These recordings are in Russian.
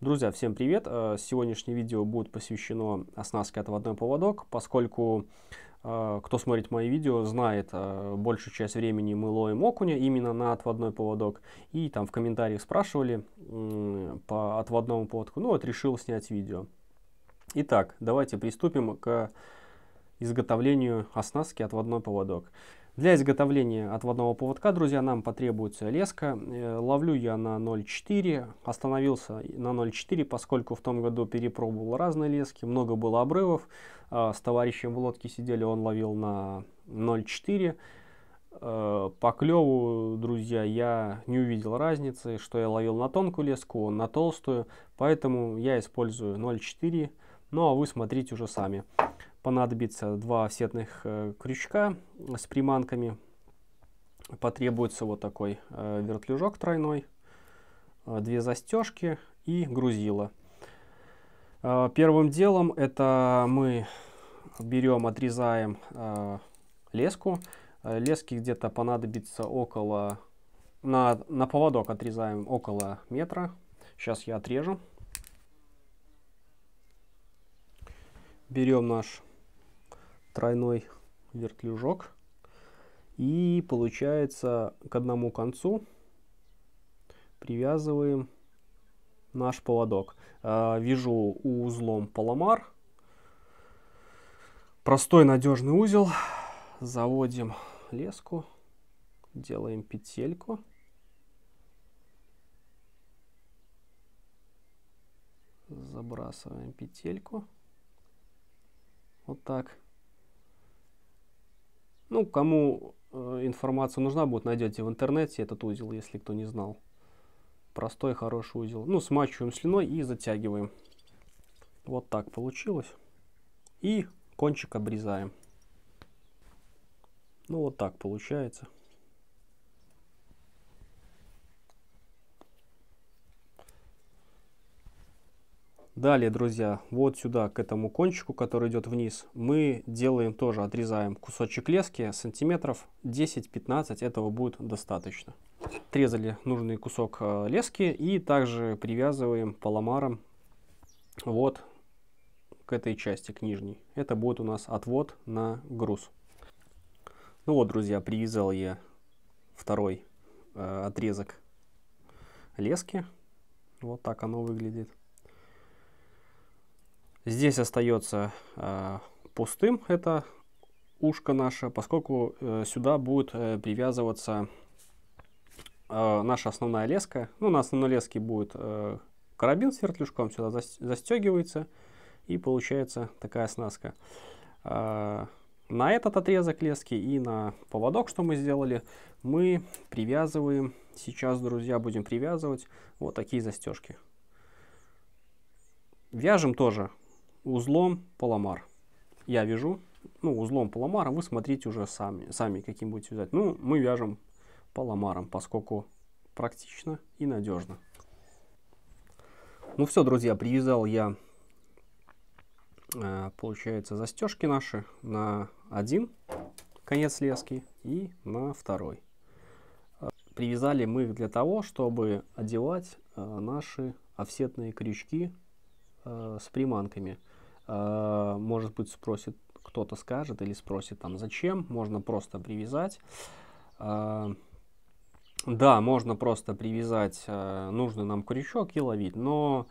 Друзья, всем привет! Э, сегодняшнее видео будет посвящено оснастке отводной поводок, поскольку э, кто смотрит мои видео, знает, э, большую часть времени мы ловим окуня именно на отводной поводок. И там в комментариях спрашивали по отводному поводку. Ну вот решил снять видео. Итак, давайте приступим к изготовлению оснастки отводной поводок. Для изготовления отводного поводка, друзья, нам потребуется леска. Э, ловлю я на 0,4, остановился на 0,4, поскольку в том году перепробовал разные лески, много было обрывов. А, с товарищем в лодке сидели, он ловил на 0,4. Э, по клеву, друзья, я не увидел разницы, что я ловил на тонкую леску, на толстую, поэтому я использую 0,4. Ну а вы смотрите уже сами понадобится два офсетных э, крючка с приманками. Потребуется вот такой э, вертлюжок тройной, э, две застежки и грузило. Первым делом это мы берем, отрезаем леску. Лески где-то понадобится около... На, на поводок отрезаем около метра. Сейчас я отрежу. Берем наш тройной вертлюжок. И получается к одному концу привязываем наш поводок. А, вижу узлом поломар. Простой надежный узел. Заводим леску. Делаем петельку. Забрасываем петельку. Вот так. Ну, кому э, информация нужна будет, найдете в интернете этот узел, если кто не знал. Простой, хороший узел. Ну, смачиваем слюной и затягиваем. Вот так получилось. И кончик обрезаем. Ну, вот так получается. Далее, друзья, вот сюда, к этому кончику, который идет вниз, мы делаем тоже, отрезаем кусочек лески, сантиметров 10-15, этого будет достаточно. Отрезали нужный кусок э, лески и также привязываем поломаром вот к этой части, к нижней. Это будет у нас отвод на груз. Ну вот, друзья, привязал я второй э, отрезок лески. Вот так оно выглядит. Здесь остается э, пустым это ушко наше, поскольку э, сюда будет э, привязываться э, наша основная леска. Ну, на основной леске будет э, карабин с вертлюжком, сюда зас застегивается и получается такая снаска. Э, на этот отрезок лески и на поводок, что мы сделали, мы привязываем, сейчас, друзья, будем привязывать вот такие застежки. Вяжем тоже узлом поломар. Я вяжу, ну, узлом поломара, вы смотрите уже сами, сами каким будете вязать. Ну, мы вяжем поломаром, поскольку практично и надежно. Ну все, друзья, привязал я, э, получается, застежки наши на один конец лески и на второй. Э, привязали мы их для того, чтобы одевать э, наши офсетные крючки с приманками – Э, может быть, спросит, кто-то скажет или спросит там, зачем. Можно просто привязать. Э, да, можно просто привязать э, нужный нам крючок и ловить, но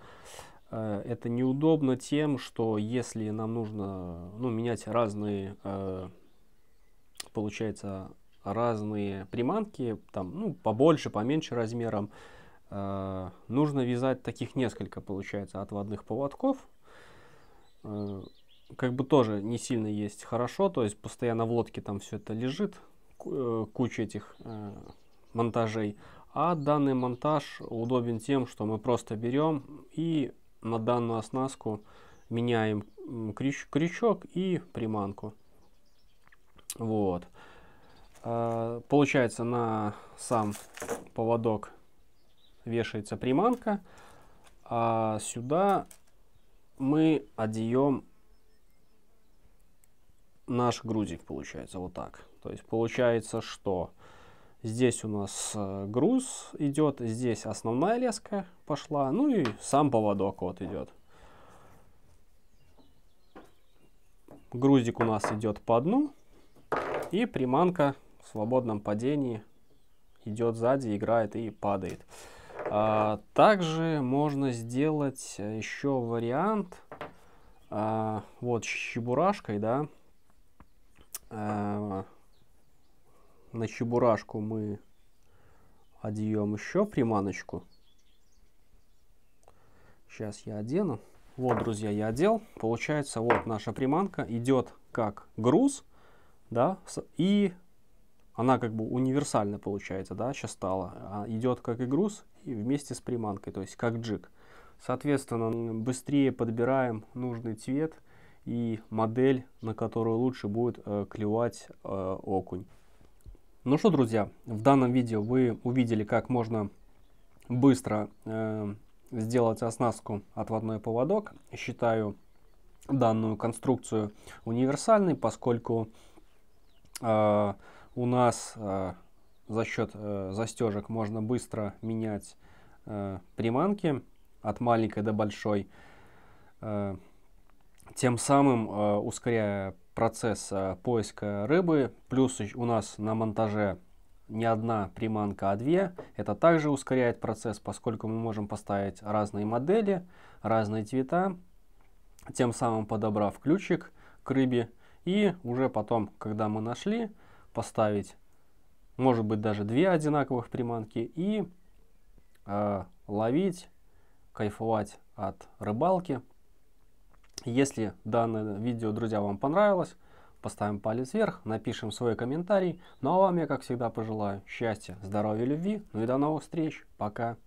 это неудобно тем, что если нам нужно ну, менять разные, получается, разные приманки, там, ну, побольше, поменьше размером, нужно вязать таких несколько, получается, отводных поводков, Э, как бы тоже не сильно есть хорошо, то есть постоянно в лодке там все это лежит, э, куча этих э, монтажей. А данный монтаж удобен тем, что мы просто берем и на данную оснастку меняем крюч крючок и приманку. Вот. Получается на сам поводок вешается приманка, а сюда мы отдаем наш грузик, получается, вот так. То есть получается, что здесь у нас э, груз идет, здесь основная леска пошла, ну и сам поводок вот идет. Грузик у нас идет по дну, и приманка в свободном падении идет сзади, играет и падает. А, также можно сделать э, еще вариант а, вот с чебурашкой, да. Э, на чебурашку мы одеем еще приманочку. Сейчас я одену. Вот, друзья, я одел. Получается, вот наша приманка идет как груз, да, и она как бы универсальная получается, да, сейчас стала. Идет как и груз и вместе с приманкой, то есть как джик. Соответственно, быстрее подбираем нужный цвет и модель, на которую лучше будет э, клевать э, окунь. Ну что, друзья, в данном видео вы увидели, как можно быстро э, сделать оснастку отводной поводок. Считаю данную конструкцию универсальной, поскольку э, у нас э, за счет э, застежек можно быстро менять э, приманки от маленькой до большой, тем самым ускоряя процесс поиска рыбы. Плюс у нас на монтаже не одна приманка, а две. Это также ускоряет процесс, поскольку мы можем поставить разные модели, разные цвета, тем самым подобрав ключик к рыбе. И уже потом, когда мы нашли, поставить, может быть, даже две одинаковых приманки и э, ловить, кайфовать от рыбалки. Если данное видео, друзья, вам понравилось, поставим палец вверх, напишем свой комментарий. Ну а вам я, как всегда, пожелаю счастья, здоровья, любви. Ну и до новых встреч. Пока.